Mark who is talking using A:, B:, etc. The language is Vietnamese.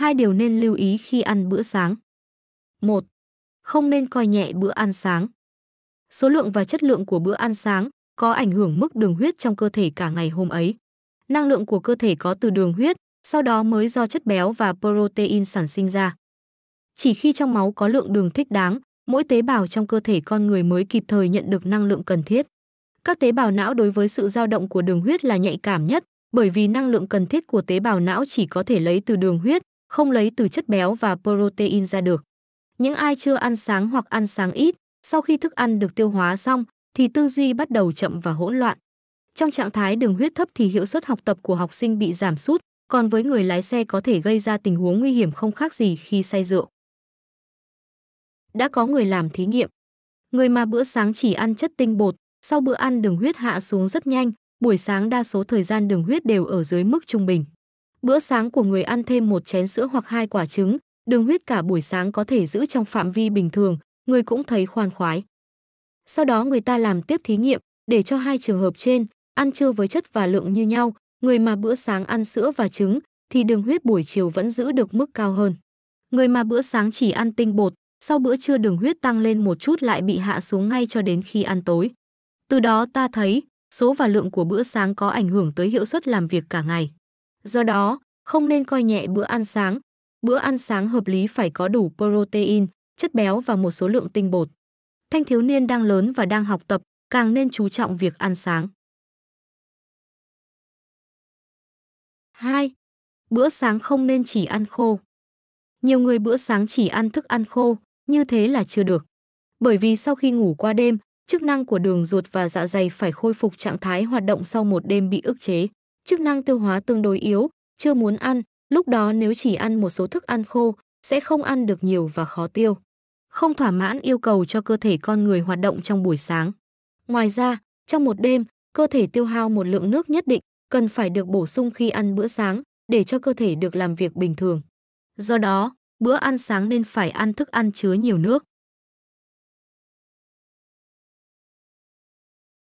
A: Hai điều nên lưu ý khi ăn bữa sáng.
B: 1. Không nên coi nhẹ bữa ăn sáng. Số lượng và chất lượng của bữa ăn sáng có ảnh hưởng mức đường huyết trong cơ thể cả ngày hôm ấy. Năng lượng của cơ thể có từ đường huyết, sau đó mới do chất béo và protein sản sinh ra. Chỉ khi trong máu có lượng đường thích đáng, mỗi tế bào trong cơ thể con người mới kịp thời nhận được năng lượng cần thiết. Các tế bào não đối với sự dao động của đường huyết là nhạy cảm nhất, bởi vì năng lượng cần thiết của tế bào não chỉ có thể lấy từ đường huyết, không lấy từ chất béo và protein ra được. Những ai chưa ăn sáng hoặc ăn sáng ít, sau khi thức ăn được tiêu hóa xong thì tư duy bắt đầu chậm và hỗn loạn. Trong trạng thái đường huyết thấp thì hiệu suất học tập của học sinh bị giảm sút, còn với người lái xe có thể gây ra tình huống nguy hiểm không khác gì khi say rượu. Đã có người làm thí nghiệm. Người mà bữa sáng chỉ ăn chất tinh bột, sau bữa ăn đường huyết hạ xuống rất nhanh, buổi sáng đa số thời gian đường huyết đều ở dưới mức trung bình. Bữa sáng của người ăn thêm một chén sữa hoặc hai quả trứng, đường huyết cả buổi sáng có thể giữ trong phạm vi bình thường, người cũng thấy khoan khoái. Sau đó người ta làm tiếp thí nghiệm để cho hai trường hợp trên, ăn trưa với chất và lượng như nhau, người mà bữa sáng ăn sữa và trứng thì đường huyết buổi chiều vẫn giữ được mức cao hơn. Người mà bữa sáng chỉ ăn tinh bột, sau bữa trưa đường huyết tăng lên một chút lại bị hạ xuống ngay cho đến khi ăn tối. Từ đó ta thấy, số và lượng của bữa sáng có ảnh hưởng tới hiệu suất làm việc cả ngày. Do đó, không nên coi nhẹ bữa ăn sáng. Bữa ăn sáng hợp lý phải có đủ protein, chất béo và một số lượng tinh bột. Thanh thiếu niên đang lớn và đang học tập, càng nên chú
A: trọng việc ăn sáng. 2.
B: Bữa sáng không nên chỉ ăn khô. Nhiều người bữa sáng chỉ ăn thức ăn khô, như thế là chưa được. Bởi vì sau khi ngủ qua đêm, chức năng của đường ruột và dạ dày phải khôi phục trạng thái hoạt động sau một đêm bị ức chế chức năng tiêu hóa tương đối yếu, chưa muốn ăn, lúc đó nếu chỉ ăn một số thức ăn khô, sẽ không ăn được nhiều và khó tiêu. Không thỏa mãn yêu cầu cho cơ thể con người hoạt động trong buổi sáng. Ngoài ra, trong một đêm, cơ thể tiêu hao một lượng nước nhất định, cần phải được bổ sung khi ăn bữa sáng để cho cơ thể được làm việc bình thường. Do đó, bữa ăn sáng nên phải ăn thức ăn
A: chứa nhiều nước.